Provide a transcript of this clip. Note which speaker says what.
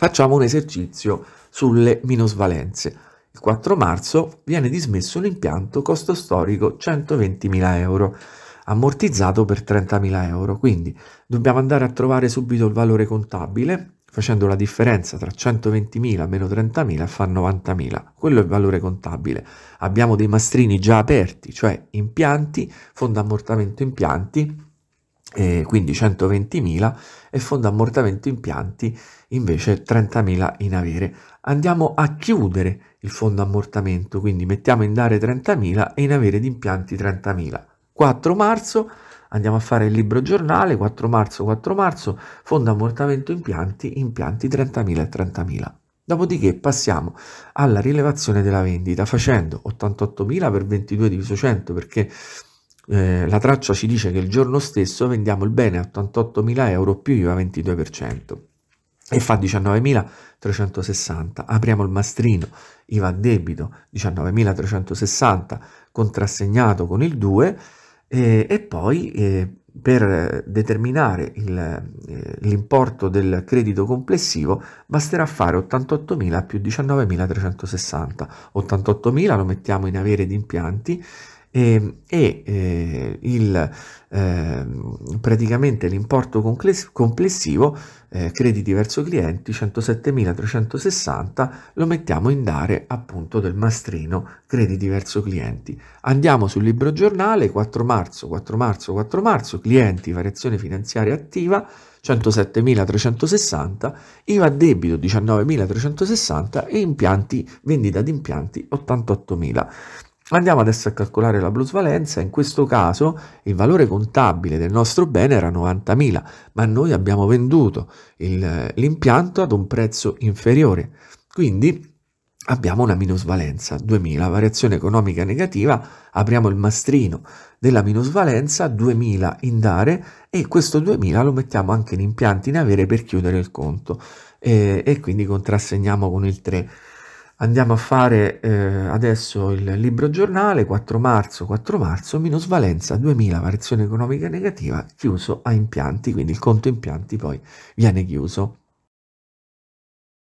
Speaker 1: Facciamo un esercizio sulle minusvalenze. Il 4 marzo viene dismesso l'impianto costo storico 120.000 euro, ammortizzato per 30.000 euro, quindi dobbiamo andare a trovare subito il valore contabile facendo la differenza tra 120.000 meno 30.000 fa 90.000, quello è il valore contabile. Abbiamo dei mastrini già aperti, cioè impianti, fondo ammortamento impianti, eh, quindi 120.000 e fondo ammortamento impianti invece 30.000 in avere. Andiamo a chiudere il fondo ammortamento, quindi mettiamo in dare 30.000 e in avere di impianti 30.000. 4 marzo andiamo a fare il libro giornale, 4 marzo, 4 marzo, fondo ammortamento impianti, impianti 30.000 e 30.000. Dopodiché passiamo alla rilevazione della vendita facendo 88.000 per 22 diviso 100 perché eh, la traccia ci dice che il giorno stesso vendiamo il bene a 88.000 euro più IVA 22% e fa 19.360. Apriamo il mastrino, IVA debito 19.360 contrassegnato con il 2 eh, e poi eh, per determinare eh, l'importo del credito complessivo basterà fare 88.000 più 19.360. 88.000 lo mettiamo in avere di impianti e, ehm, e eh, il, eh, praticamente l'importo complessivo eh, crediti verso clienti 107.360 lo mettiamo in dare appunto del mastrino crediti verso clienti andiamo sul libro giornale 4 marzo 4 marzo 4 marzo clienti variazione finanziaria attiva 107.360, IVA debito 19.360 e impianti, vendita di impianti 88.000. Andiamo adesso a calcolare la plusvalenza, in questo caso il valore contabile del nostro bene era 90.000, ma noi abbiamo venduto l'impianto ad un prezzo inferiore, quindi abbiamo una minusvalenza 2.000, variazione economica negativa, apriamo il mastrino della minusvalenza 2.000 in dare e questo 2.000 lo mettiamo anche in impianti in avere per chiudere il conto e, e quindi contrassegniamo con il 3 andiamo a fare eh, adesso il libro giornale 4 marzo 4 marzo minusvalenza 2000 variazione economica negativa chiuso a impianti quindi il conto impianti poi viene chiuso